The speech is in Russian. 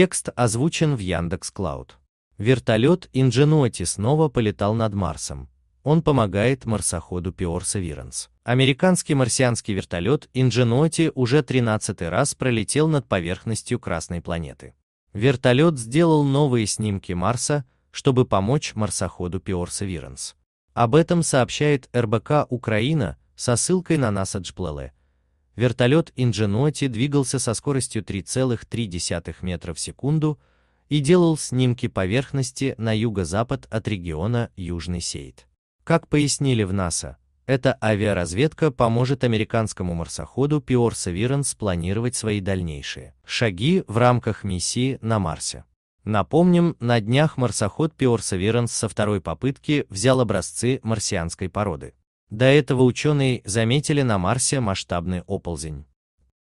Текст озвучен в Яндекс Клауд. Вертолет Ingenuity снова полетал над Марсом. Он помогает марсоходу Perseverance. Американский марсианский вертолет Ingenuity уже 13 раз пролетел над поверхностью Красной планеты. Вертолет сделал новые снимки Марса, чтобы помочь марсоходу Perseverance. Об этом сообщает РБК Украина со ссылкой на NASA Джплеле. Вертолет Ingenuity двигался со скоростью 3,3 метра в секунду и делал снимки поверхности на юго-запад от региона Южный Сейд. Как пояснили в НАСА, эта авиаразведка поможет американскому марсоходу Perseverance планировать свои дальнейшие шаги в рамках миссии на Марсе. Напомним, на днях марсоход Perseverance со второй попытки взял образцы марсианской породы. До этого ученые заметили на Марсе масштабный оползень.